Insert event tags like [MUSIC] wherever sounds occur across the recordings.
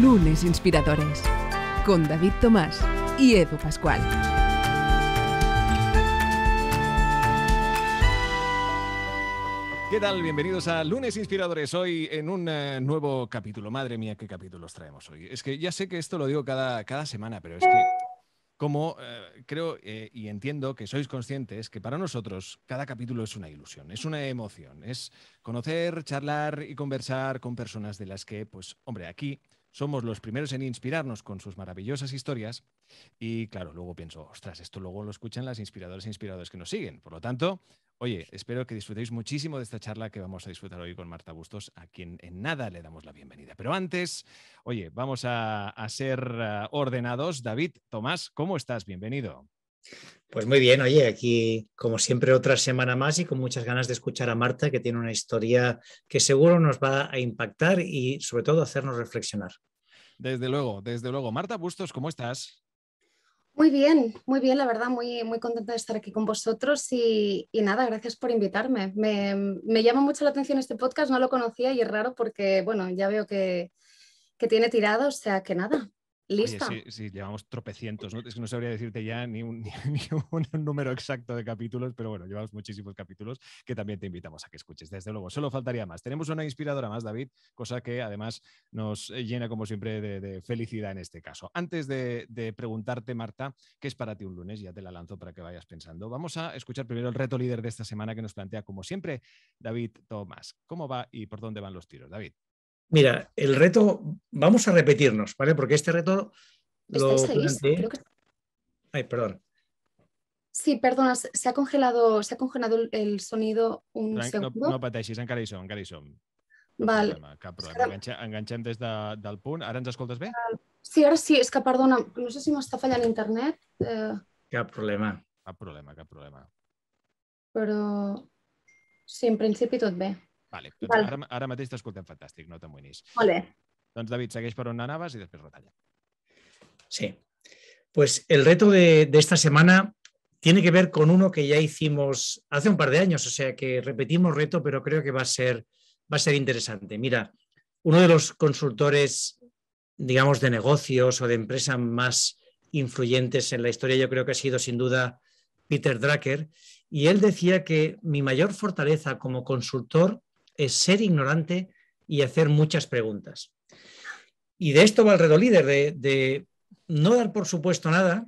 Lunes Inspiradores con David Tomás y Edu Pascual. ¿Qué tal? Bienvenidos a Lunes Inspiradores, hoy en un eh, nuevo capítulo. Madre mía, qué capítulos traemos hoy. Es que ya sé que esto lo digo cada, cada semana, pero es que como eh, creo eh, y entiendo que sois conscientes que para nosotros cada capítulo es una ilusión, es una emoción, es conocer, charlar y conversar con personas de las que, pues, hombre, aquí somos los primeros en inspirarnos con sus maravillosas historias. Y claro, luego pienso, ostras, esto luego lo escuchan las inspiradoras e inspiradores que nos siguen. Por lo tanto, oye, espero que disfrutéis muchísimo de esta charla que vamos a disfrutar hoy con Marta Bustos, a quien en nada le damos la bienvenida. Pero antes, oye, vamos a ser eh, ordenados. David, Tomás, ¿cómo estás? Bienvenido. Pues muy bien, oye, aquí como siempre otra semana más y con muchas ganas de escuchar a Marta que tiene una historia que seguro nos va a impactar y sobre todo hacernos reflexionar. Desde luego, desde luego. Marta Bustos, ¿cómo estás? Muy bien, muy bien, la verdad, muy, muy contenta de estar aquí con vosotros y, nada, gracias por invitarme. Me, llama mucho la atención este podcast, no lo conocía y es raro porque, bueno, ya veo que tiene tirado, o sea que nada, Lista. sí, llevamos tropecientos, ¿no? Es que no sabría decirte ya [LAUGHS] ni un, número exacto de capítulos, pero bueno, llevamos muchísimos capítulos que también te invitamos a que escuches, desde luego. Solo faltaría más. Tenemos una inspiradora más, David, cosa que además nos eh, llena, como siempre, de, felicidad en este caso. Antes de, de, preguntarte, Marta, ¿qué es para ti un lunes? Ya te la lanzo para que vayas pensando. Vamos a escuchar primero el reto líder de esta semana que nos plantea, como siempre, David Tomás. ¿Cómo va y por dónde van los tiros, David? Mira, el reto, vamos a repetirnos, ¿vale? Porque este reto lo planteé... Creo que... Ay, perdón. Sí, perdona, se ha congelado, se ha congelado el sonido un Tranc, segundo. No, no pateixis, encara hi som, encara hi som. Val. No cap problema, enganxem des de, del punt. Ara ens escoltes bé? Sí, ara sí, és que perdona, no sé si m'està fallant internet. Eh... Cap problema. Cap problema, cap problema. Però sí, en principi tot bé. Vale, ahora vale. Ara, ara mateix t'escoltem fantàstic, no buenísimo. Vale. Entonces, David, segueix per una anaves y después retalla. Sí. Pues el reto de, esta semana tiene que ver con uno que ya hicimos hace un par de años, o sea que repetimos reto, pero creo que va a ser, va a ser interesante. Mira, uno de los consultores, digamos, de negocios o de empresa más influyentes en la historia, yo creo que ha sido sin duda Peter Drucker, y él decía que mi mayor fortaleza como consultor es ser ignorante y hacer muchas preguntas. Y de esto va el reto líder, de, no dar por supuesto nada,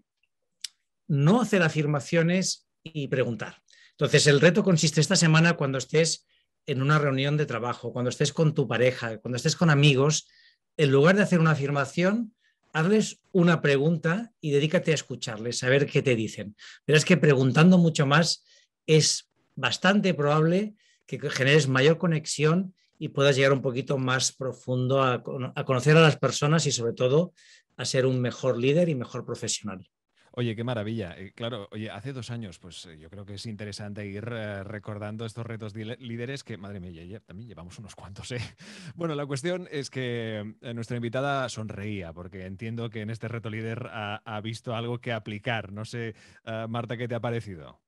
no hacer afirmaciones y preguntar. Entonces, el reto consiste esta semana cuando estés en una reunión de trabajo, cuando estés con tu pareja, cuando estés con amigos, en lugar de hacer una afirmación, hazles una pregunta y dedícate a escucharles, a ver qué te dicen. Verás que preguntando mucho más es bastante probable que generes mayor conexión y puedas llegar un poquito más profundo a, conocer a las personas y sobre todo a ser un mejor líder y mejor profesional. Oye, qué maravilla. Eh, claro, oye, hace dos años, pues eh, yo creo que es interesante ir eh, recordando estos retos líderes que, madre mía, también llevamos unos cuantos, ¿eh? [LAUGHS] Bueno, la cuestión es que nuestra invitada sonreía, porque entiendo que en este reto líder ha, visto algo que aplicar. No sé, Marta, ¿qué te ha parecido?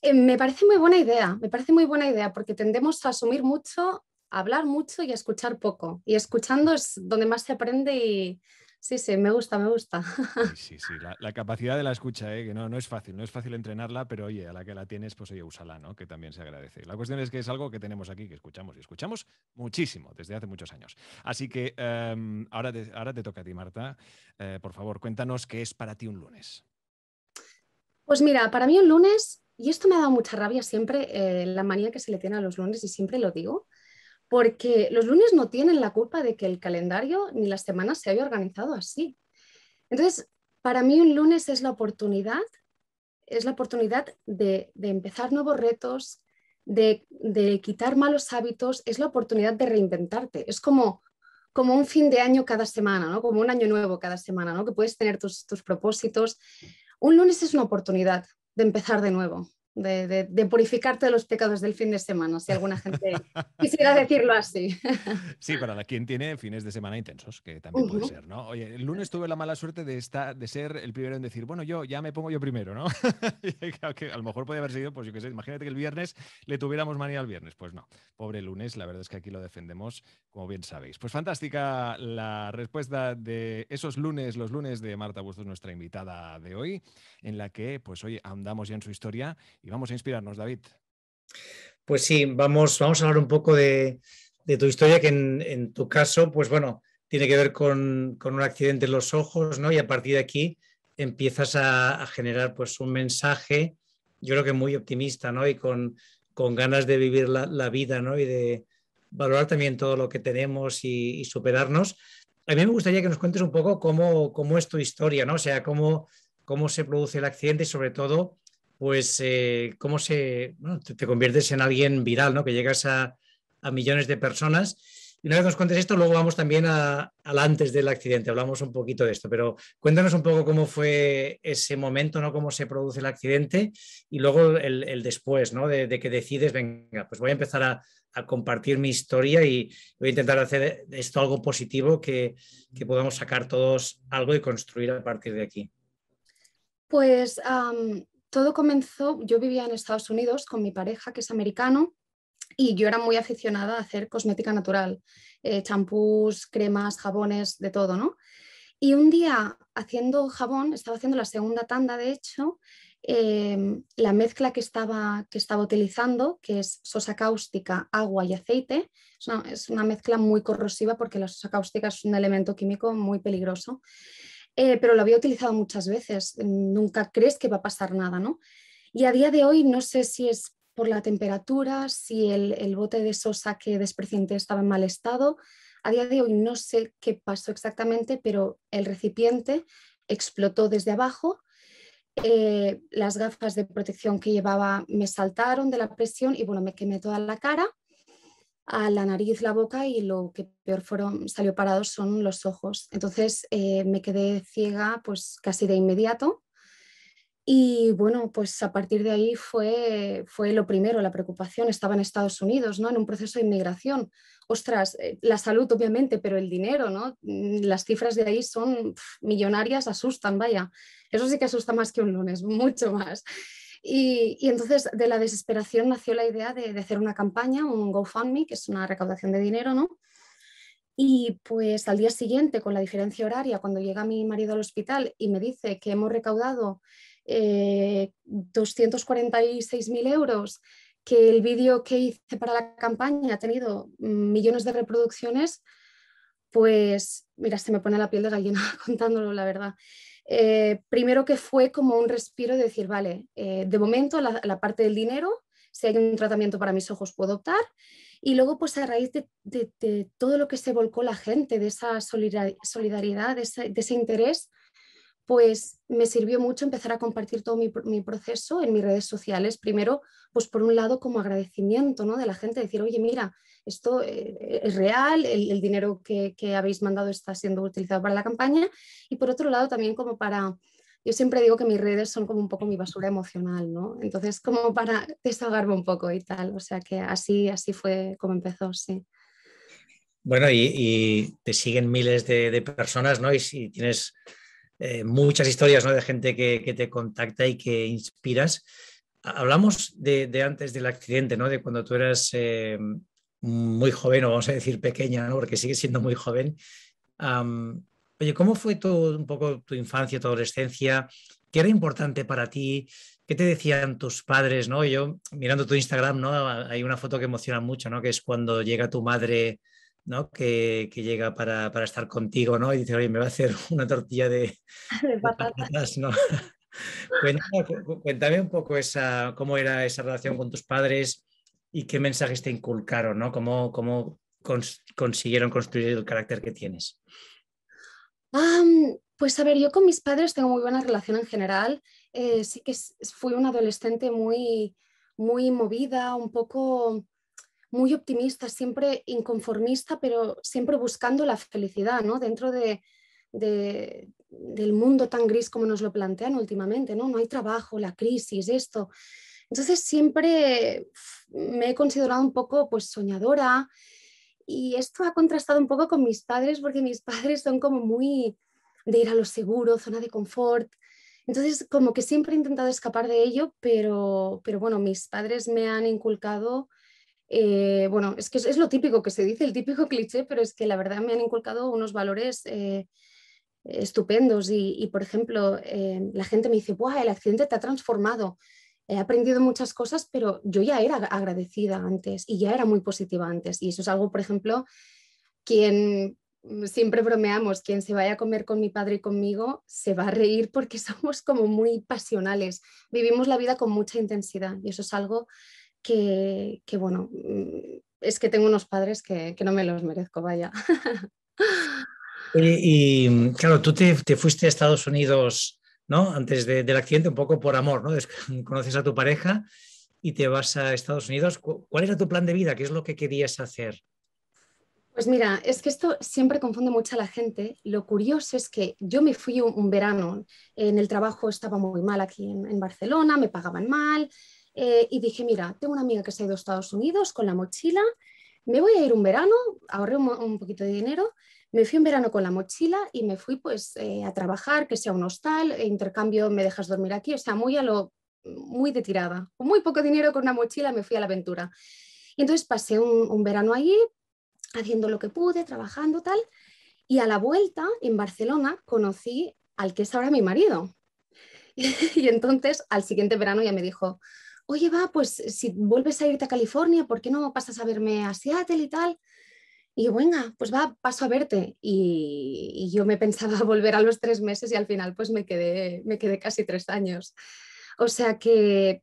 Eh, me parece muy buena idea, me parece muy buena idea porque tendemos a asumir mucho, a hablar mucho y a escuchar poco. Y escuchando es donde más se aprende y, Sí, sí, me gusta, me gusta. Sí, [LAUGHS] sí, La, capacidad de la escucha, ¿eh? que no, no es fácil, no es fácil entrenarla, pero oye, a la que la tienes, pues oye, úsala, ¿no? Que también se agradece. La cuestión es que es algo que tenemos aquí, que escuchamos y escuchamos muchísimo desde hace muchos años. Así que em, ahora, te, ahora te toca a ti, Marta. Eh, por favor, cuéntanos qué es para ti un lunes. Pues mira, para mí un lunes y esto me ha dado mucha rabia siempre, eh, la manía que se le tiene a los lunes, y siempre lo digo, porque los lunes no tienen la culpa de que el calendario ni las semanas se haya organizado así. Entonces, para mí un lunes es la oportunidad, es la oportunidad de, empezar nuevos retos, de, de, quitar malos hábitos, es la oportunidad de reinventarte. Es como, como un fin de año cada semana, como un año nuevo cada semana, ¿no? que puedes tener tus, tus propósitos. Un lunes es una oportunidad de empezar de nuevo de, purificarte de los pecados del fin de semana, si alguna gente [LAUGHS] quisiera decirlo así. Sí, para quien tiene fines de semana intensos, que también puede ser, ¿no? Oye, el lunes tuve la mala suerte de, de ser el primero en decir, bueno, yo ya me pongo yo primero, ¿no? [LAUGHS] que a lo mejor puede haber sido, pues yo qué sé, imagínate que el viernes le tuviéramos manía al viernes. Pues no, pobre lunes, la verdad es que aquí lo defendemos, como bien sabéis. Pues fantástica la respuesta de esos lunes, los lunes de Marta Bustos, nuestra invitada de hoy, en la que, pues hoy andamos ya en su historia y vamos a inspirarnos, David. Pues sí, vamos, vamos a hablar un poco de, tu historia, que en, tu caso, pues bueno, tiene que ver con, un accidente en los ojos, ¿no? Y a partir de aquí empiezas a, generar pues un mensaje, yo creo que muy optimista, ¿no? Y con, con ganas de vivir la, vida, ¿no? Y de valorar también todo lo que tenemos y, superarnos. A mí me gustaría que nos cuentes un poco cómo, es tu historia, ¿no? O sea, cómo, cómo se produce el accidente y sobre todo pues eh, cómo se, te, conviertes en alguien viral, ¿no? que llegas a, millones de personas. Y una vez nos cuentes esto, luego vamos también al antes del accidente, hablamos un poquito de esto, pero cuéntanos un poco cómo fue ese momento, ¿no? cómo se produce el accidente y luego el, después, ¿no? De, que decides, venga, pues voy a empezar a, compartir mi historia y voy a intentar hacer esto algo positivo, que, podamos sacar todos algo y construir a partir de aquí. Pues todo comenzó, yo vivía en Estados Unidos con mi pareja, que es americano, y yo era muy aficionada a hacer cosmética natural, eh, champús, cremas, jabones, de todo, ¿no? Y un día haciendo jabón, estaba haciendo la segunda tanda, de hecho, em, la mezcla que estaba, que estaba utilizando, que es sosa cáustica, agua y aceite, es una, es una mezcla muy corrosiva porque la sosa cáustica es un elemento químico muy peligroso. Eh, pero lo había utilizado muchas veces, nunca crees que va a pasar nada, ¿no? Y a día de hoy no sé si es por la temperatura, si el, bote de sosa que despreciente estaba en mal estado, a día de hoy no sé qué pasó exactamente, pero el recipiente explotó desde abajo. Eh, las gafas de protección que llevaba me saltaron de la presión y bueno, me quemé toda la cara a la nariz, la boca y lo que peor fueron, salió parado son los ojos. Entonces eh, me quedé ciega pues casi de inmediato y bueno, pues a partir de ahí fue, fue lo primero, la preocupación. Estaba en Estados Unidos, ¿no? En un proceso de inmigración. Ostras, eh, la salud obviamente, pero el dinero, ¿no? Mm, las cifras de ahí son millonarias, asustan, vaya. Eso sí que asusta más que un lunes, [LAUGHS] mucho más. Y, entonces de la desesperación nació la idea de, hacer una campaña, un GoFundMe, que es una recaudación de dinero, ¿no? Y pues al día siguiente, con la diferencia horaria, cuando llega mi marido al hospital y me dice que hemos recaudado eh, 246.000 euros, que el vídeo que hice para la campaña ha tenido mm, millones de reproducciones, pues mira, se me pone la piel de gallina [LAUGHS] contándolo, la verdad. Eh, primero que fue como un respiro de decir, vale, eh, de momento la, parte del dinero, si hay un tratamiento para mis ojos puedo optar. Y luego, pues a raíz de, todo lo que se volcó la gente, de esa solidaridad de ese interés, pues me sirvió mucho empezar a compartir todo mi, proceso en mis redes sociales. Primero, pues por un lado como agradecimiento ¿no? de la gente, decir, oye, mira, esto eh, es real, el, dinero que, habéis mandado está siendo utilizado para la campaña. Y por otro lado, también como para, yo siempre digo que mis redes son como un poco mi basura emocional, ¿no? Entonces, como para [LAUGHS] desahogarme un poco y tal. O sea que así, así fue como empezó, sí. Bueno, y, te siguen miles de, de personas, ¿no? Y si tienes eh, muchas historias ¿no? de gente que, te contacta y que inspiras. Hablamos de, antes del accidente, ¿no? de cuando tú eras eh, muy joven, o vamos a decir pequeña, porque sigues siendo muy joven. oye, ¿cómo fue tu, un poco tu infancia, tu adolescencia? ¿Qué era importante para ti? ¿Qué te decían tus padres? ¿no? Yo, mirando tu Instagram, ¿no? hay una foto que emociona mucho, ¿no? que es cuando llega tu madre ¿no? Que, llega para, para, estar contigo, ¿no? Y dice, oye, me va a hacer [LAUGHS] una tortilla de, [LAUGHS] patatas, ¿no? [LAUGHS] Pues cuéntame, un poco esa, cómo era esa relación con tus padres y qué mensajes te inculcaron, ¿no? ¿Cómo, cómo consiguieron construir el carácter que tienes? pues a ver, yo con mis padres tengo muy buena relación en general. Eh, sí que fui una adolescente muy, muy movida, un poco muy optimista, siempre inconformista, pero siempre buscando la felicidad, ¿no? Dentro del mundo tan gris como nos lo plantean últimamente, ¿no? No hay trabajo, la crisis, esto. Entonces siempre me he considerado un poco pues soñadora y esto ha contrastado un poco con mis padres porque mis [LAUGHS] padres son como muy de ir a lo seguro, zona de confort. Entonces como que siempre he intentado escapar de ello, pero, pero bueno, mis padres me han inculcado eh, bueno, es que es, lo típico que se dice, el típico [LAUGHS] cliché, pero es que la verdad me han inculcado unos valores eh, estupendos y, por ejemplo, eh, la gente me dice, ¡buah, el accidente te ha transformado! He aprendido muchas cosas, pero yo ya era agradecida antes y ya era muy positiva antes. Y eso es algo, por ejemplo, quien mm, siempre bromeamos, quien se vaya a comer con mi padre y conmigo se va a reír porque [LAUGHS] somos como muy pasionales, vivimos la vida con mucha intensidad y eso es algo que, bueno, mm, es que tengo unos padres que, no me los merezco, vaya. [LAUGHS] y, mm, claro, tú te, fuiste a Estados Unidos, ¿no? Antes del accidente, un poco por amor, ¿no? [LAUGHS] conoces a tu pareja y te vas a Estados Unidos. ¿Cuál era tu plan de vida? ¿Qué es lo que querías hacer? Pues mira, es que esto siempre confunde mucho a la gente. Lo curioso es que yo me fui un, verano, en el trabajo estaba muy mal aquí en, en Barcelona, me pagaban mal, eh, y dije, mira, tengo una amiga que se ha ido a Estados Unidos con la mochila, me voy a ir un verano, ahorré un, poquito de dinero, me fui un verano con la mochila y me fui pues eh, a trabajar, que sea un hostal, e intercambio, me dejas dormir aquí, o sea, muy a lo, muy de tirada, con muy poco dinero con una mochila me fui a la aventura. Y entonces pasé un, un verano allí, haciendo lo que pude, trabajando tal, y a la vuelta en Barcelona conocí al que es ahora mi marido. [LAUGHS] y entonces al siguiente verano ya me dijo, oye, va, pues eh, si vuelves a irte a California, ¿por qué no pasas a verme a Seattle y tal? Y venga, pues va, paso a verte. Y, yo me pensaba [LAUGHS] volver a los tres meses y al final pues me quedé, me quedé casi tres años. O sea que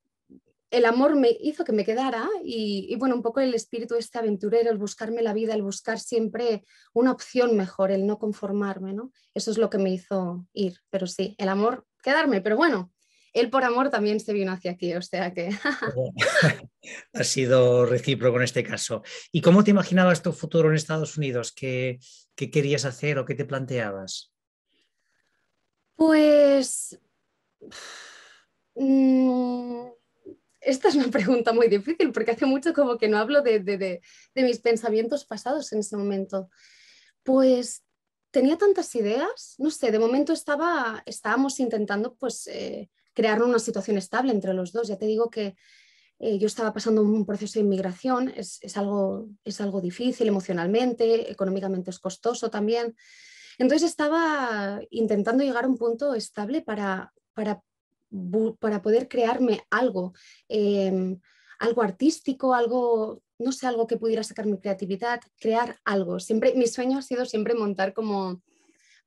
el amor me hizo que me quedara y, y, bueno, un poco el espíritu este aventurero, el buscarme la vida, el buscar siempre una opción mejor, el no conformarme, ¿no? Eso es lo que me hizo ir, pero sí, el amor, quedarme, pero bueno, él por amor también se vino hacia aquí, o sea que... [LAUGHS] ha sido recíproco en este caso. ¿Y cómo te imaginabas tu futuro en Estados Unidos? ¿Qué, querías hacer o qué te planteabas? Pues... Mm, esta es una pregunta muy difícil porque hace mucho como que no hablo de, mis pensamientos pasados en ese momento. Pues tenía tantas ideas, no sé, de momento estaba, estábamos intentando pues eh, crear una situación estable entre los dos. Ya te digo que eh, yo estaba pasando un proceso de inmigración, es, algo, es algo difícil emocionalmente, económicamente es costoso también. Entonces estaba intentando llegar a un punto estable para, para, para poder crearme algo, em, algo artístico, algo, no sé, algo que pudiera sacar mi creatividad, crear algo. Siempre, mi sueño ha sido siempre montar como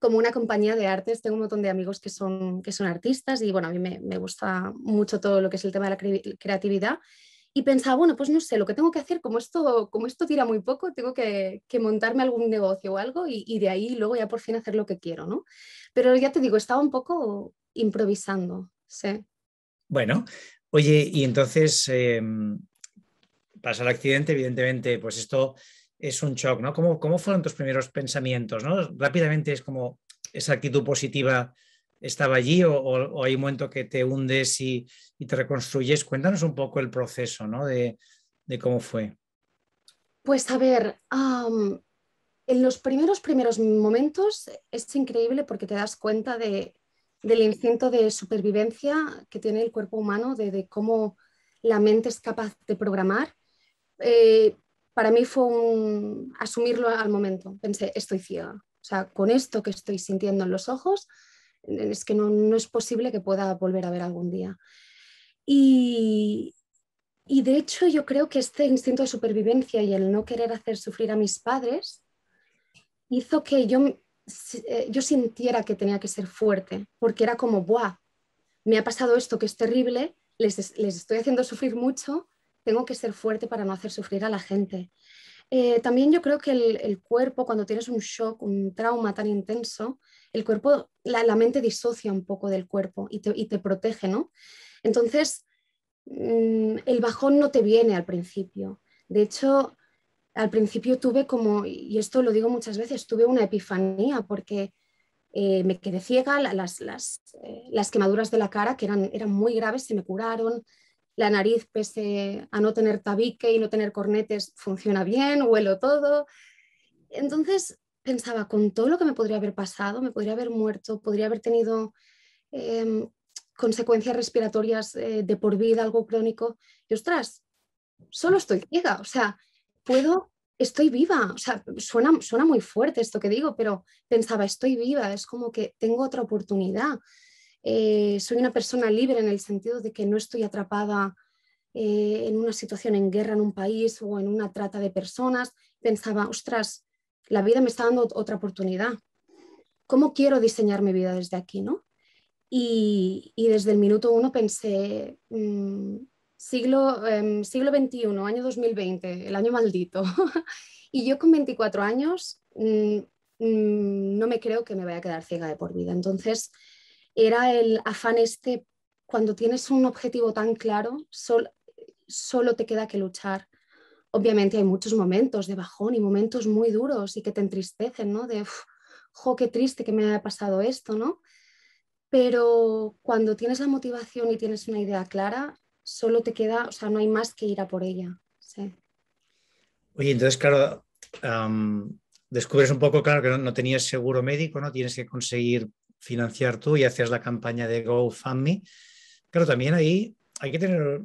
como una compañía de artes. Tengo un montón de amigos que son, que son artistas y bueno, a mí me, gusta mucho todo lo que es el tema de la creatividad. Y pensaba, bueno, pues no sé, lo que tengo que hacer, como esto, como esto tira muy poco, tengo que, montarme algún negocio o algo y, de ahí luego ya por fin hacer lo que quiero, ¿no? Pero ya te digo, estaba un poco improvisando, sí. Bueno, oye, y entonces em, pasa el accidente, evidentemente, pues esto es un shock, ¿no? ¿Cómo, ¿Cómo, fueron tus primeros pensamientos? ¿no? Rápidamente es como esa actitud positiva estaba allí o, hay un momento que te hundes y, y, te reconstruyes. Cuéntanos un poco el proceso, ¿no? De, de cómo fue. Pues a ver, en los primeros, primeros momentos es increíble porque te das cuenta de, del instinto de supervivencia que tiene el cuerpo humano, de, cómo la mente es capaz de programar. Eh, para mí fue asumirlo al momento. Pensé, estoy ciega. O sea, con esto que estoy sintiendo en los ojos, es que no, es posible que pueda volver a ver algún día. Y, de hecho yo creo que este instinto de supervivencia y el no querer hacer sufrir a mis padres hizo que yo, eh, yo sintiera que tenía que ser fuerte, porque era como, ¡buah! Me ha pasado esto que es terrible, les, les estoy haciendo sufrir mucho, tengo que ser fuerte para no hacer sufrir a la gente. Eh, también yo creo que el, cuerpo, cuando tienes un shock, un trauma tan intenso, el cuerpo, la, mente disocia un poco del cuerpo y te, protege, ¿no? Entonces, mm, el bajón no te viene al principio. De hecho, al principio tuve como, y esto lo digo muchas veces, tuve una epifanía porque eh, me quedé ciega, eh, las, quemaduras de la cara, que eran muy graves, se me curaron, la nariz, pese a no tener tabique y no tener cornetes, funciona bien, huelo todo. Entonces pensaba, con todo lo que me podría haber pasado, me podría haber muerto, podría haber tenido em, consecuencias respiratorias eh, de por vida, algo crónico, y ostras, solo estoy ciega, o sea, puedo, estoy viva, o sea, suena muy fuerte esto que digo, pero pensaba, estoy viva, es como que tengo otra oportunidad, eh, soy una persona libre en el sentido de que no estoy atrapada eh, en una situación en guerra en un país o en una trata de personas. Pensaba, ostras, la vida me está dando otra oportunidad. ¿Cómo quiero diseñar mi vida desde aquí? ¿no? Y, desde el minuto uno pensé, mm, siglo, em, siglo XXI, año 2020, el año maldito. [LAUGHS] y yo con 24 años mm, mm, no me creo que me vaya a quedar ciega de por vida. Entonces, era el afán este, cuando tienes un objetivo tan claro, solo te queda que luchar. Obviamente hay muchos momentos de bajón y momentos muy duros y que te entristecen, ¿no? De, jo, qué triste que me haya pasado esto, ¿no? Pero cuando tienes la motivación y tienes una idea clara, solo te queda, o sea, no hay más que ir a por ella. Sí. Oye, entonces, claro, descubres un poco, claro, que no, no, tenías seguro médico, ¿no? Tienes que conseguir financiar tú y hacías la campaña de GoFundMe. claro también ahí hay que tener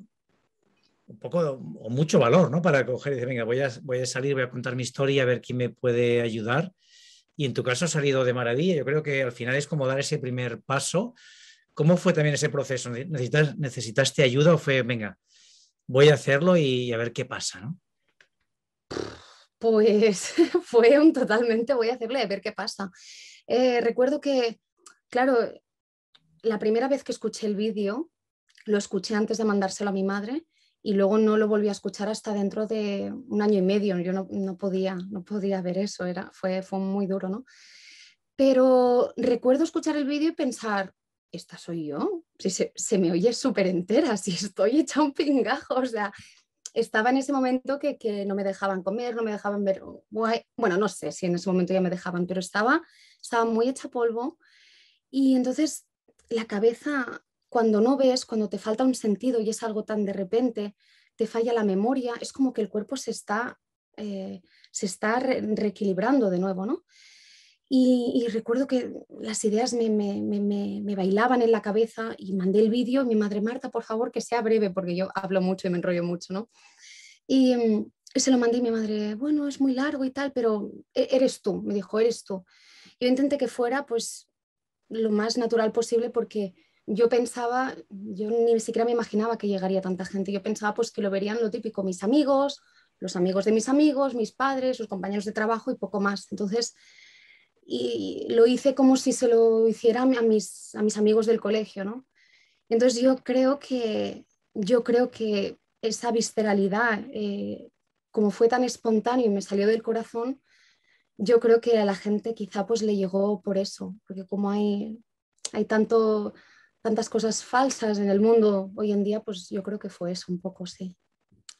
un poco o mucho valor, ¿no? Para coger y decir, venga, voy a, salir, voy a contar mi historia, a ver quién me puede ayudar. Y en tu caso ha salido de maravilla. Yo creo que al final es como dar ese primer paso. ¿Cómo fue también ese proceso? ¿Necesitaste ayuda o fue, venga, voy a hacerlo y a ver qué pasa, ¿no? Pues [LAUGHS] fue un totalmente voy a hacerlo a ver qué pasa. Eh, recuerdo que claro, la primera vez que escuché el vídeo, lo escuché antes de mandárselo a mi madre y luego no lo volví a escuchar hasta dentro de un año y medio. Yo no, podía, no podía ver eso, era, fue, fue muy duro, ¿no? Pero recuerdo escuchar el vídeo y pensar, esta soy yo, se, me oye súper entera, si estoy hecha un pingajo, o sea, estaba en ese momento que, no me dejaban comer, no me dejaban ver, bueno, no sé si en ese momento ya me dejaban, pero estaba, estaba muy hecha polvo y entonces la cabeza, cuando no ves, cuando te falta un sentido y es algo tan de repente, te falla la memoria, es como que el cuerpo se está, eh, se está reequilibrando de nuevo, ¿no? Y, recuerdo que las ideas me, bailaban en la cabeza y mandé el vídeo. Mi madre Marta, por favor, que sea breve, porque yo hablo mucho y me enrollo mucho, ¿no? Y, mm, se lo mandé mi madre, bueno, es muy largo y tal, pero e, eres tú, me dijo, eres tú. Yo intenté que fuera, pues, lo más natural posible porque yo pensaba, yo ni siquiera me imaginaba que llegaría tanta gente. Yo pensaba pues que lo verían lo típico, mis amigos, los amigos de mis amigos, mis padres, sus compañeros de trabajo y poco más. Entonces, y lo hice como si se lo hiciera a mis, a mis amigos del colegio, ¿no? Entonces yo creo que, yo creo que esa visceralidad, eh, como fue tan espontáneo y me salió del corazón, yo creo que a la gente quizá pues le llegó por eso, porque como hay, hay tanto, tantas cosas falsas en el mundo hoy en día, pues yo creo que fue eso un poco, sí.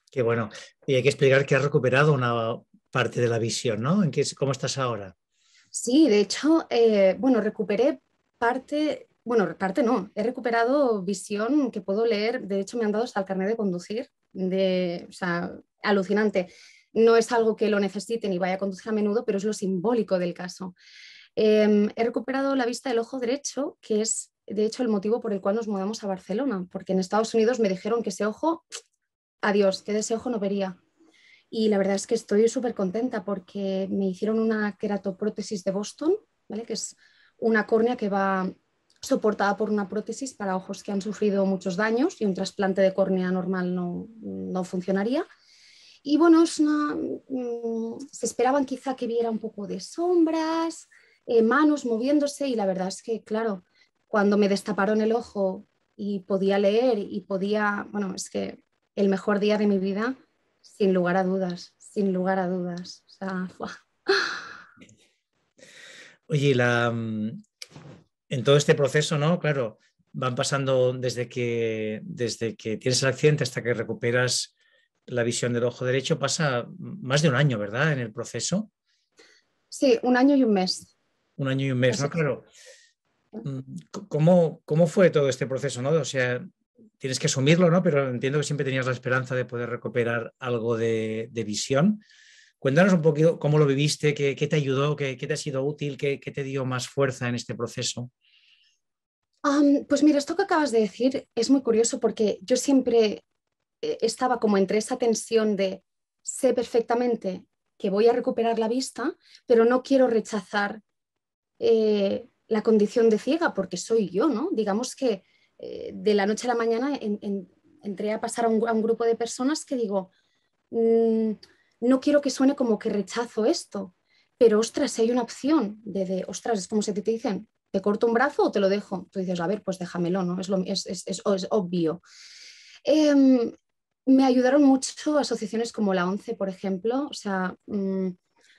Qué bueno. Y hay que explicar que has recuperado una parte de la visión, ¿no? ¿Cómo estás ahora? Sí, de hecho, eh, bueno, recuperé parte, bueno, parte no, he recuperado visión que puedo leer, de hecho me han dado hasta el carnet de conducir, de, o sea, alucinante no es algo que lo necesiten y vaya a conducir a menudo, pero es lo simbólico del caso. Em, he recuperado la vista del ojo derecho, que es de hecho el motivo por el cual nos mudamos a Barcelona, porque en Estados Unidos me dijeron que ese ojo, adiós, que de ese ojo no vería. Y la verdad es que estoy súper contenta porque me hicieron una queratoprótesis de Boston, ¿vale? que es una córnea que va soportada por una prótesis para ojos que han sufrido muchos daños y un trasplante de córnea normal no, no funcionaría. Y bueno, mm, se esperaban quizá que viera un poco de sombras, eh, manos moviéndose y la verdad es que, claro, cuando me destaparon el ojo y podía leer y podía, bueno, es que el mejor día de mi vida, sin lugar a dudas, sin lugar a dudas. O [LAUGHS] Oye, mm, en todo este proceso, ¿no? Claro, van pasando desde que, desde que tienes el accidente hasta que recuperas la visión del ojo derecho pasa más de un año, ¿verdad? En el proceso. Sí, un año y un mes. Un año y un mes, Claro. Mm, ¿Cómo, ¿Cómo, fue todo este proceso? ¿no? O sea, tienes que asumirlo, ¿no? Pero entiendo que siempre tenías la esperanza de poder recuperar algo de, visión. Cuéntanos un poquito cómo lo viviste, qué, te ayudó, qué, te ha sido útil, qué, te dio más fuerza en este proceso. pues mira, esto que acabas de decir es muy curioso porque yo siempre eh, estaba como entre esa tensión de sé perfectamente que voy a recuperar la vista, pero no quiero rechazar eh, la condición de ciega porque soy yo, ¿no? Digamos que eh, de la noche a la mañana entré a pasar a un, grupo de personas que digo, mm, no quiero que suene como que rechazo esto, pero ostras, hay una opción de, ostras, es como si te, dicen, ¿te corto un brazo o te lo dejo? Tú dices, a ver, pues déjamelo, ¿no? Es, lo, es, es, obvio. Em, me ayudaron mucho asociaciones como la ONCE, por ejemplo. O sea, mm,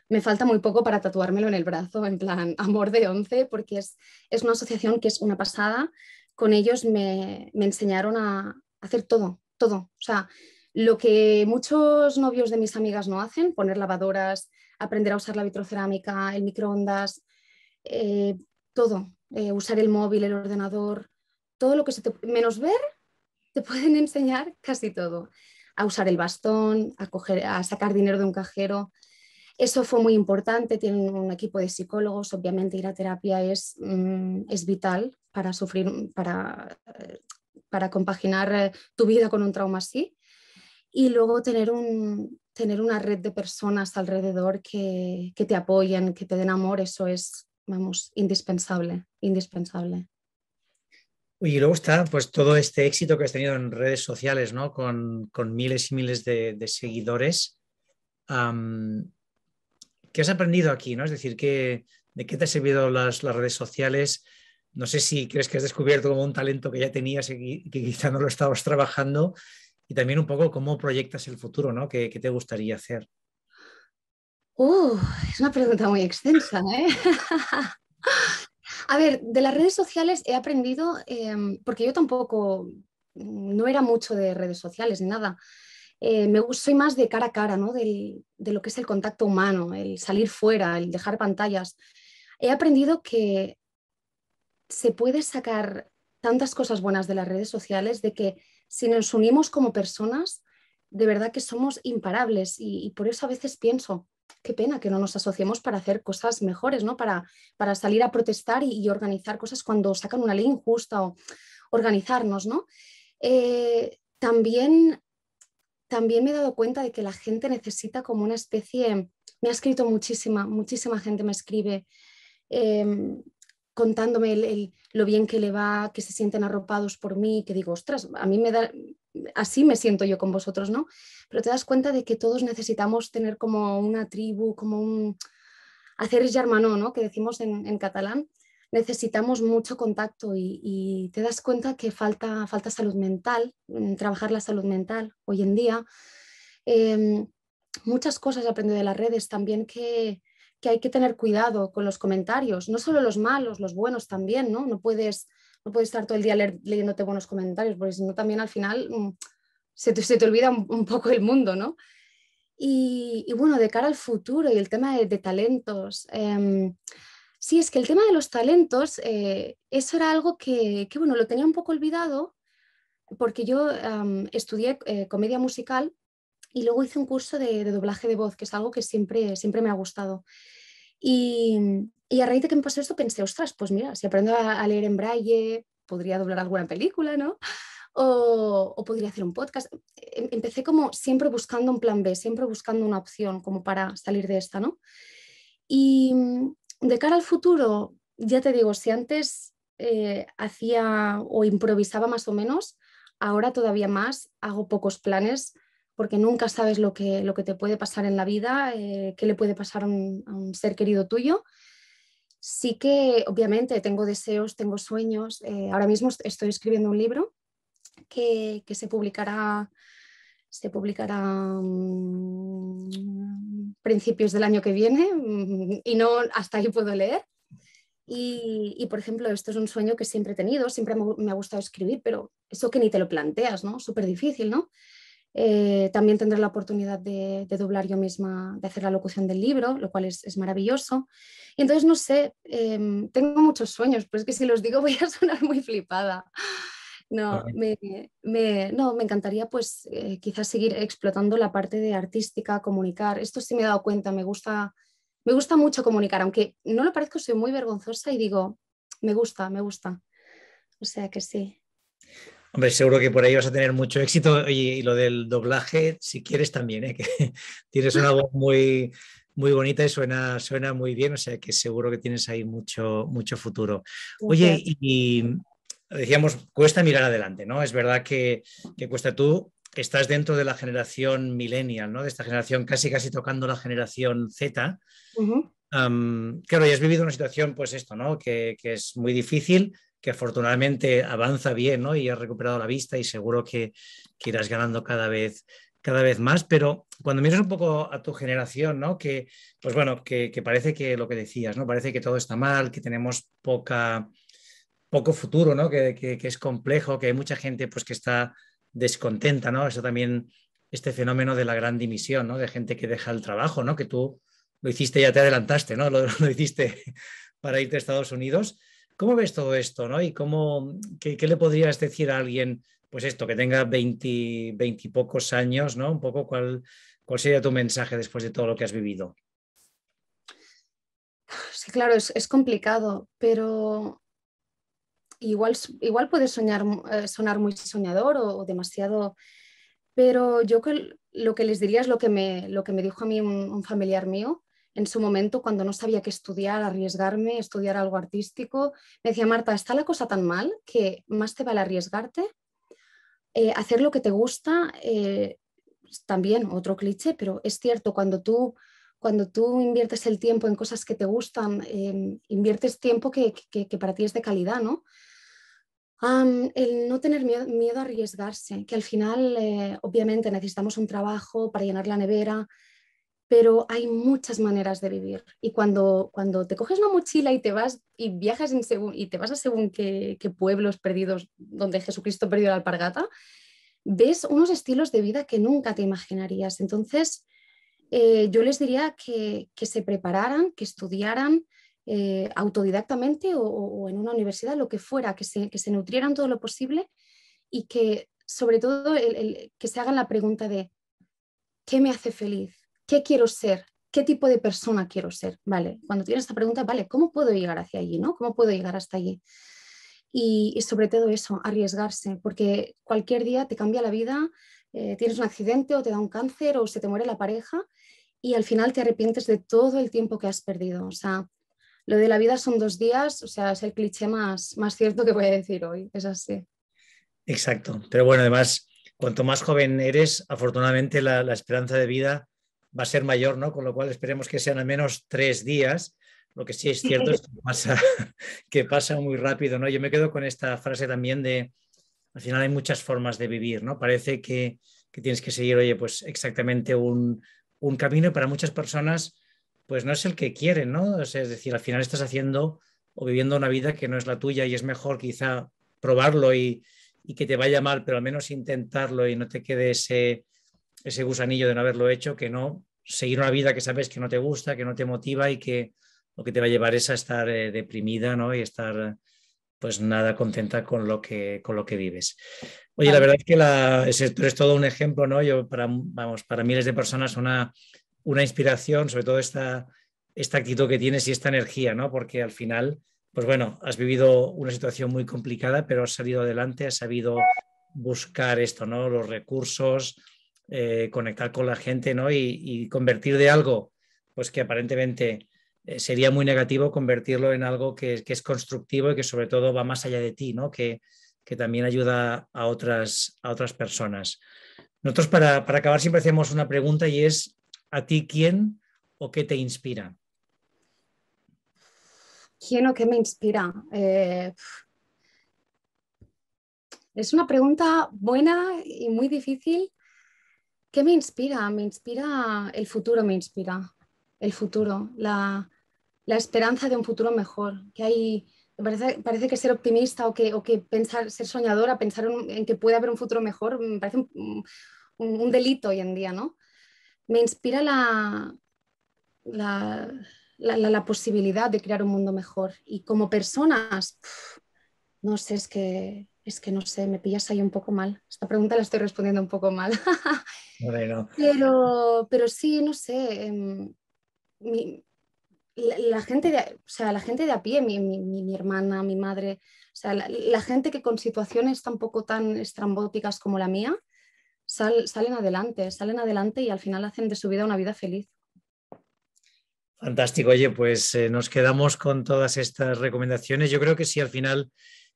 me falta muy poco para tatuármelo en el brazo, en plan [LAUGHS] amor de ONCE, porque es, una asociación que es una pasada. Con ellos me, enseñaron a hacer todo, todo. O sea, lo que muchos novios de mis amigas no hacen, poner lavadoras, aprender a usar la vitrocerámica, el microondas, eh, todo, eh, usar el móvil, el ordenador, todo lo que se te... menos ver te pueden [LAUGHS] enseñar casi todo, a usar el bastón, a, coger, a sacar dinero de un cajero. Eso fue muy importante, tienen un equipo de psicólogos, obviamente ir a terapia es, mm, es vital para sufrir, para, eh, para compaginar eh, tu vida con un trauma así. Y luego tener, un, tener una red de personas alrededor que, que te apoyen, que te den amor, eso es, vamos, indispensable, indispensable. Y luego está pues todo este éxito que has tenido en redes sociales, ¿no? Con, miles y miles de, seguidores. ¿Qué has aprendido aquí? ¿no? Es decir, ¿de qué te han servido las, redes sociales? No sé si crees que has descubierto como un talento que ya tenías y que quizá no lo estabas trabajando. Y también un poco cómo proyectas el futuro, ¿no? ¿Qué, te gustaría hacer? Uh, es una pregunta muy extensa, ¿eh? [LAUGHS] A ver, de las redes sociales he aprendido, em, porque yo tampoco, mm, no era mucho de redes sociales ni nada. Eh, me, soy más de cara a cara, ¿no? de lo que es el contacto humano, el salir fuera, el dejar pantallas. He aprendido que se puede sacar tantas cosas buenas de las redes sociales, de que si nos unimos como personas, de verdad que somos imparables y por eso a veces pienso, qué pena que no nos asociemos para hacer cosas mejores, ¿no? Para, para salir a protestar y, organizar cosas cuando sacan una ley injusta o organizarnos, ¿no? Eh, también, también me he dado cuenta de que la gente necesita como una especie, me ha escrito muchísima, muchísima gente me escribe em, contándome lo bien que le va, que se sienten arropados por mí, que digo, ostras, a mí me da, así me siento yo con vosotros, ¿no? Pero te das cuenta de que todos necesitamos tener como una tribu, como un hacer germano, ¿no? Que decimos en, catalán. Necesitamos mucho contacto y, te das cuenta que falta, falta salud mental, mm, trabajar la salud mental hoy en día. Em, muchas cosas aprendo de las redes también que, que hay que tener cuidado con los comentarios, no solo los malos, los buenos también, ¿no? No puedes no puedes estar todo el día leyéndote buenos comentarios, porque si no también al final mm, se te, se te olvida un, poco el mundo, ¿no? Y, bueno, de cara al futuro y el tema de, talentos. Em, sí, es que el tema de los talentos, eh, eso era algo que, bueno, lo tenía un poco olvidado porque yo estudié eh, comedia musical y luego hice un curso de, de, doblaje de voz, que es algo que siempre, siempre me ha gustado. Y, y a raíz de que me pasó esto pensé, ostras, pues mira, si aprendo a, leer en braille, podría doblar alguna película, ¿no? O, podría hacer un podcast. Em, empecé como siempre buscando un plan B, siempre buscando una opción como para salir de esta, ¿no? Y mm, de cara al futuro, ya te digo, si antes eh, hacía o improvisaba más o menos, ahora todavía más hago pocos planes porque nunca sabes lo que, lo que te puede pasar en la vida, eh, qué le puede pasar a un ser querido tuyo sí que obviamente tengo deseos, tengo sueños. Eh, ahora mismo estoy escribiendo un libro que, se publicará se publicará mm, principios del año que viene mm, y no hasta ahí puedo leer. Y, y, por ejemplo, esto es un sueño que siempre he tenido, siempre me, me ha gustado escribir, pero eso que ni te lo planteas, ¿no? Súper difícil, ¿no? Eh, también tendré la oportunidad de, doblar yo misma, de hacer la locución del libro, lo cual es, maravilloso. Y entonces, no sé, em, tengo muchos sueños, pero es que si los digo [LAUGHS] voy a sonar muy flipada. No, me, no, me encantaría pues eh, quizás seguir explotando la parte de artística, comunicar. Esto sí me he dado cuenta, me gusta, me gusta mucho comunicar, aunque no lo parezco, soy muy vergonzosa y digo, me gusta, me gusta. O sea que sí. Hombre, seguro que por ahí vas a tener mucho éxito. y, lo del doblaje, si quieres también, ¿eh? [LAUGHS] que tienes una voz muy, muy bonita y suena, suena muy bien, o sea que seguro que tienes ahí mucho, mucho futuro. Oye, y, decíamos, cuesta mirar adelante, ¿no? Es verdad que, cuesta tú. Estás dentro de la generación millennial, ¿no? De esta generación casi casi tocando la generación Z. claro, y has vivido una situación, pues esto, ¿no? Que, que es muy difícil, que afortunadamente avanza bien y has recuperado la vista y seguro que, irás ganando cada vez, cada vez más. Pero cuando miras un poco a tu generación, ¿no? que, pues bueno, que, parece que lo que decías, ¿no? parece que todo está mal, que tenemos poca, poco futuro, ¿no? que, es complejo, que hay mucha gente pues, que está descontenta. ¿no? Eso también, este fenómeno de la gran dimisión, ¿no? de gente que deja el trabajo, ¿no? que tú lo hiciste, ya te adelantaste, ¿no? lo, [LAUGHS] lo hiciste para irte a Estados Unidos. ¿Cómo ves todo esto? ¿no? ¿Y cómo, qué, le podrías decir a alguien, pues esto, que tenga veintipocos pocos años, ¿no? Un poco cuál, cuál sería tu mensaje después de todo lo que has vivido. Sí, claro, es, complicado, pero igual, igual puede eh, sonar muy soñador o, demasiado, pero yo lo que les diría es lo que me, lo que me dijo a mí un familiar mío, en su momento cuando no sabía qué estudiar, arriesgarme, estudiar algo artístico. Me decía, Marta, está la cosa tan mal que más te vale arriesgarte, eh, hacer lo que te gusta. Eh, también otro cliché, pero es cierto, cuando tú, cuando tú inviertes el tiempo en cosas que te gustan, em, inviertes tiempo que, para ti es de calidad, ¿no? el no tener miedo, a arriesgarse, que al final eh, obviamente necesitamos un trabajo para llenar la nevera, pero hay muchas maneras de vivir. Y cuando, cuando te coges una mochila y te vas y viajas en según, y te vas a según qué, pueblos perdidos donde Jesucristo perdió la alpargata, ves unos estilos de vida que nunca te imaginarías. Entonces, eh, yo les diría que, se prepararan, que estudiaran eh, autodidactamente o, en una universidad, lo que fuera, que se, que nutrieran todo lo posible y que sobre todo que se hagan la pregunta de, ¿qué me hace feliz? ¿Qué quiero ser? ¿Qué tipo de persona quiero ser? Vale, cuando tienes esta pregunta, vale, ¿cómo puedo llegar hacia allí? ¿no? ¿Cómo puedo llegar hasta allí? Y, sobre todo eso, arriesgarse, porque cualquier día te cambia la vida, eh, tienes un accidente o te da un cáncer o se te muere la pareja y al final te arrepientes de todo el tiempo que has perdido. O sea, lo de la vida son dos días, o sea, es el cliché más, más cierto que voy a decir hoy, es así. Exacto, pero bueno, además, cuanto más joven eres, afortunadamente la esperanza de vida va a ser mayor, ¿no? Con lo cual esperemos que sean al menos tres días. Lo que sí es cierto es [LAUGHS] que pasa, muy rápido, ¿no? Yo me quedo con esta frase también de, al final hay muchas formas de vivir, ¿no? Parece que, tienes que seguir, oye, pues exactamente un, camino y para muchas personas, pues no es el que quieren, ¿no? es decir, al final estás haciendo o viviendo una vida que no es la tuya y es mejor quizá probarlo y, y que te vaya mal, pero al menos intentarlo y no te quedes ese ese gusanillo de no haberlo hecho que no seguir una vida que sabes que no te gusta, que no te motiva y que lo que te va a llevar es a estar eh, deprimida ¿no? y estar pues nada contenta con lo que, con lo que vives. Oye, la verdad es que la, tú eres todo un ejemplo, ¿no? Yo para, vamos, para miles de personas una, una inspiración, sobre todo esta, esta actitud que tienes y esta energía, ¿no? Porque al final, pues bueno, has vivido una situación muy complicada, pero has salido adelante, has sabido buscar esto, ¿no? Los recursos, eh, conectar con la gente y, convertir de algo pues que aparentemente eh, sería muy negativo, convertirlo en algo que, es constructivo y que sobre todo va más allá de ti, ¿no? que, también ayuda a otras, personas. Nosotros para, acabar siempre hacemos una pregunta y es, ¿a ti quién o qué te inspira? ¿Quién o qué me inspira? Eh, es una pregunta buena y muy difícil ¿Qué me inspira? Me inspira el futuro, me inspira el futuro, la, esperanza de un futuro mejor. Que hay, parece, que ser optimista o que, que pensar, ser soñadora, pensar en, que puede haber un futuro mejor, me parece un, delito hoy en día, ¿no? Me inspira la, la, posibilidad de crear un mundo mejor. Y como personas, no sé, es que es que no sé, me pillas ahí un poco mal. Esta pregunta la estoy respondiendo un poco mal. [LAUGHS] Bueno. Pero, pero sí, no sé. Em, la, gente de, o sea, la gente de a pie, mi, hermana, mi madre, la, gente que con situaciones tampoco tan estrambóticas como la mía, salen adelante, salen adelante y al final hacen de su vida una vida feliz. Fantástico, oye, pues eh, nos quedamos con todas estas recomendaciones. Yo creo que sí, al final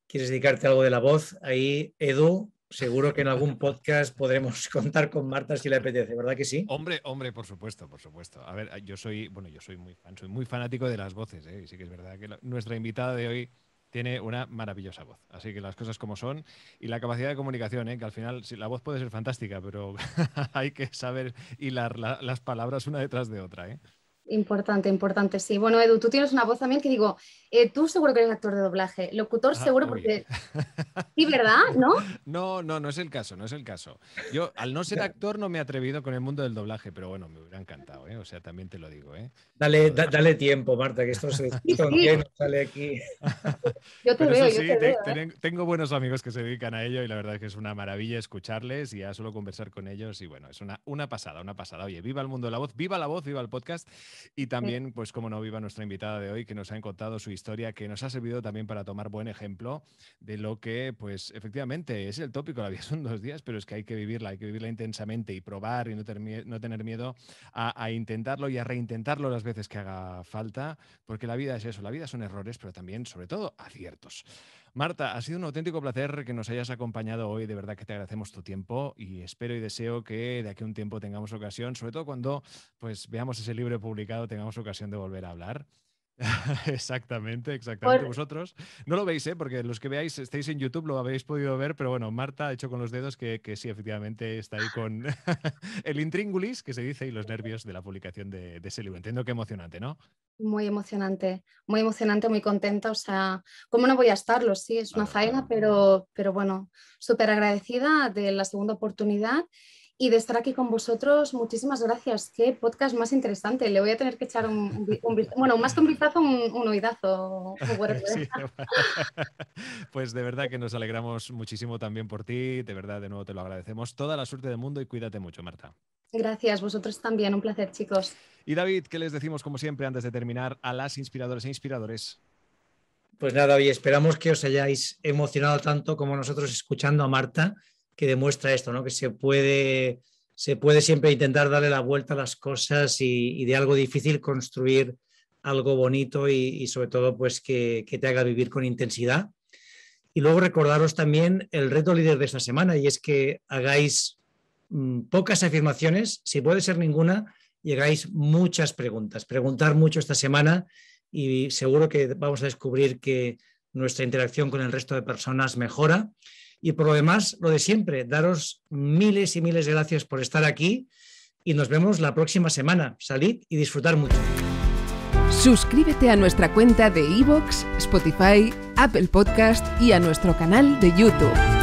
quieres dedicarte algo de la voz, ahí Edu, seguro que en algún [LAUGHS] podcast podremos [LAUGHS] contar con Marta si le apetece, ¿verdad que sí? Hombre, hombre, por supuesto, por supuesto. A ver, yo soy, bueno, yo soy muy fan, soy muy fanático de las voces, ¿eh? y sí que es verdad que nuestra invitada de hoy tiene una maravillosa voz. Así que las cosas como son y la capacidad de comunicación, ¿eh? que al final si la voz puede ser fantástica, pero [LAUGHS] hay que saber hilar las palabras una detrás de otra. ¿eh? Importante, importante, sí. Bueno, Edu, tú tienes una voz también que digo, eh, tú seguro que eres actor de doblaje, locutor ah, seguro porque... sí, ¿verdad? [LAUGHS] ¿No? No, no, no es el caso, no es el caso. Yo, al no ser actor, no me he atrevido con el mundo del doblaje, pero bueno, me hubiera encantado, ¿eh? O sea, también te lo digo, ¿eh? Dale, dale tiempo, Marta, que esto se [LAUGHS] sale aquí. Yo te veo, yo te veo, ¿eh? Tengo buenos amigos que se dedican a ello y la verdad es que es una maravilla escucharles y ya solo conversar con ellos y bueno, es una, una pasada, una pasada. Oye, viva el mundo de la voz, viva la voz, viva el podcast. Y también, pues como no viva nuestra invitada de hoy, que nos ha contado su historia, que nos ha servido también para tomar buen ejemplo de lo que, pues efectivamente, es el tópico, la vida [LAUGHS] son dos días, pero es que hay que vivirla, hay que vivirla intensamente y probar y no, tener miedo a intentarlo y a reintentarlo las veces que haga falta, porque la vida es eso, la vida son errores, pero también, sobre todo, aciertos. Marta, ha sido un auténtico placer que nos hayas acompañado hoy. De verdad que te agradecemos tu tiempo y espero y deseo que de aquí a un tiempo tengamos ocasión, sobre todo cuando pues, veamos ese libro publicado, tengamos ocasión de volver a hablar. [LAUGHS] exactamente, exactamente. Vosotros no lo veis, ¿eh? porque los que veáis, estáis en YouTube, lo habéis podido ver, pero bueno, Marta ha hecho con los dedos que, sí, efectivamente está ahí con [LAUGHS] el intríngulis, que se dice, y los nervios de la publicación de, de ese libro. Entiendo que emocionante, ¿no? Muy emocionante, muy emocionante, muy contenta. O sea, ¿cómo no voy a estarlo? Sí, es una faena, pero, pero bueno, súper agradecida de la segunda oportunidad y de estar aquí con vosotros. Muchísimas gracias. Qué podcast más interesante. Le voy a tener que echar un, bueno, más que un vistazo, un, un [LAUGHS] [LAUGHS] pues de verdad que nos alegramos muchísimo también por ti. De verdad, de nuevo te lo agradecemos. Toda la suerte del mundo y cuídate mucho, Marta. Gracias, vosotros también. Un placer, chicos. Y David, ¿qué les decimos como siempre antes de terminar a las inspiradoras e inspiradores? Pues nada, y esperamos que os hayáis emocionado tanto como nosotros escuchando a Marta que demuestra esto, ¿no? que se puede, se puede siempre intentar darle la vuelta a las cosas y, de algo difícil construir algo bonito y, sobre todo pues que, te haga vivir con intensidad. Y luego recordaros también el reto líder de esta semana y es que hagáis mm, pocas afirmaciones, si puede ser ninguna, y hagáis muchas preguntas. Preguntar mucho esta semana y seguro que vamos a descubrir que nuestra interacción con el resto de personas mejora y por lo demás, lo de siempre, daros miles y miles de gracias por estar aquí y nos vemos la próxima semana. Salid y disfrutar mucho. Suscríbete a nuestra cuenta de iVoox, Spotify, Apple Podcast y a nuestro canal de YouTube.